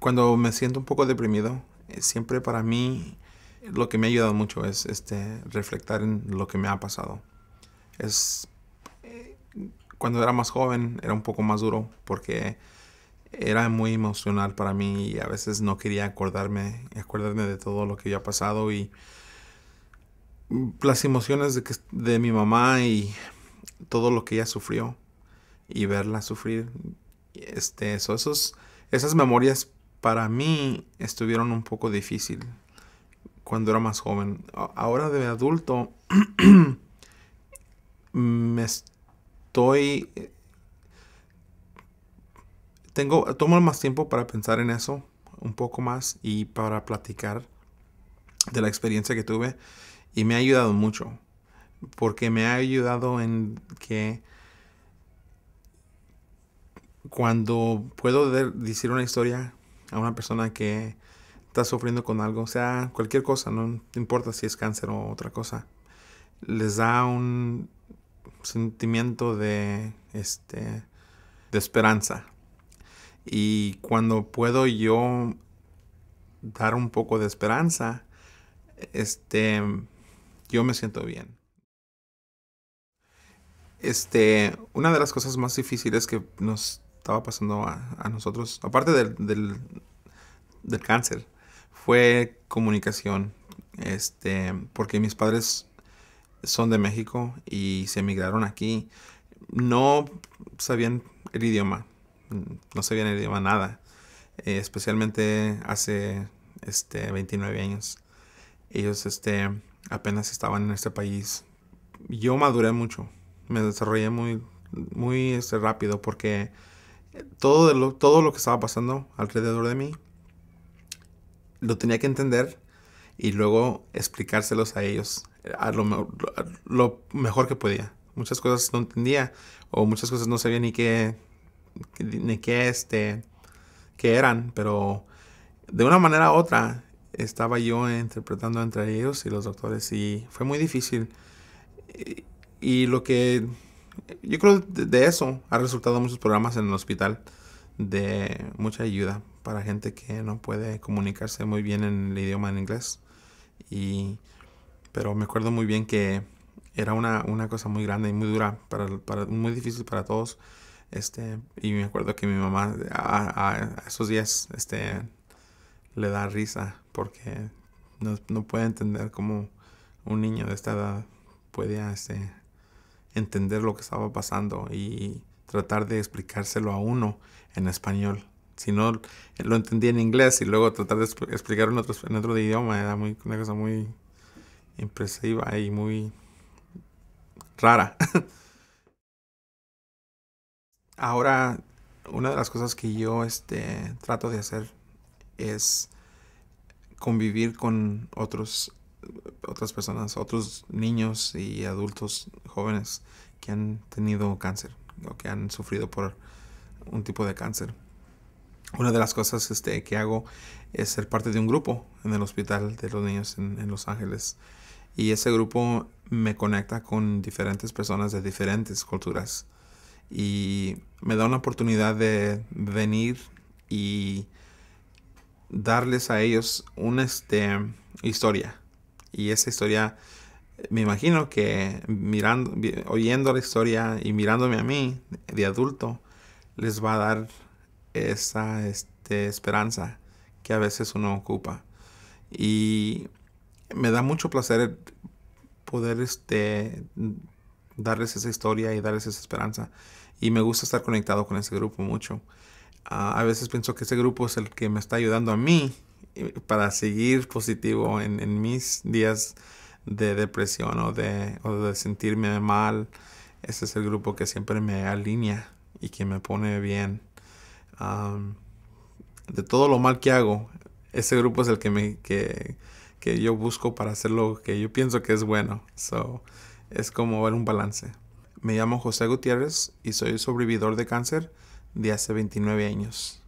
Cuando me siento un poco deprimido, eh, siempre para mí lo que me ha ayudado mucho es este, reflectar en lo que me ha pasado. Es, eh, cuando era más joven era un poco más duro porque era muy emocional para mí y a veces no quería acordarme, acordarme de todo lo que había pasado y las emociones de, que, de mi mamá y todo lo que ella sufrió y verla sufrir. Este, esos, esas memorias para mí estuvieron un poco difícil cuando era más joven. Ahora de adulto me estoy tengo tomo más tiempo para pensar en eso un poco más y para platicar de la experiencia que tuve y me ha ayudado mucho porque me ha ayudado en que cuando puedo decir una historia a una persona que está sufriendo con algo, o sea, cualquier cosa, no importa si es cáncer o otra cosa, les da un sentimiento de, este, de esperanza. Y cuando puedo yo dar un poco de esperanza, este, yo me siento bien. Este, una de las cosas más difíciles que nos estaba pasando a, nosotros, aparte del, del, cáncer, fue comunicación. Este, porque mis padres son de México y se emigraron aquí. No sabían el idioma, no sabían el idioma nada, eh, especialmente hace este, 29 años. Ellos este, apenas estaban en este país. Yo maduré mucho, me desarrollé muy, muy este, rápido porque todo, lo, todo lo que estaba pasando alrededor de mí lo tenía que entender y luego explicárselos a ellos a lo, mejor que podía. Muchas cosas no entendía o muchas cosas no sabía ni qué, ni qué, este, eran, pero de una manera u otra estaba yo interpretando entre ellos y los doctores y fue muy difícil. y lo que yo creo de eso ha resultado muchos programas en el hospital de mucha ayuda para gente que no puede comunicarse muy bien en el idioma en inglés. Y, pero me acuerdo muy bien que era una, una cosa muy grande y muy dura, para, muy difícil para todos. Este, y me acuerdo que mi mamá a, esos días este, le da risa porque no, puede entender cómo un niño de esta edad puede este, entender lo que estaba pasando y tratar de explicárselo a uno en español. Si no lo entendía en inglés y luego tratar de explicarlo en otro, en otro idioma era muy, una cosa muy impresiva y muy rara. Ahora, una de las cosas que yo este, trato de hacer es convivir con otros otras personas, otros niños y adultos jóvenes que han tenido cáncer o que han sufrido por un tipo de cáncer. Una de las cosas este, que hago es ser parte de un grupo en el hospital de los niños en, Los Ángeles. Y ese grupo me conecta con diferentes personas de diferentes culturas. Y me da una oportunidad de venir y darles a ellos una este, historia y esa historia, me imagino que mirando, oyendo la historia y mirándome a mí de adulto, les va a dar esa este, esperanza que a veces uno ocupa. Y me da mucho placer poder este, darles esa historia y darles esa esperanza. Y me gusta estar conectado con ese grupo mucho. Ah, a veces pienso que ese grupo es el que me está ayudando a mí para seguir positivo en, mis días de depresión o de, sentirme mal. Ese es el grupo que siempre me alinea y que me pone bien. de todo lo mal que hago, ese grupo es el que, yo busco para hacer lo que yo pienso que es bueno. es como ver un balance. Me llamo José Gutiérrez y soy sobrevividor de cáncer de hace 29 años.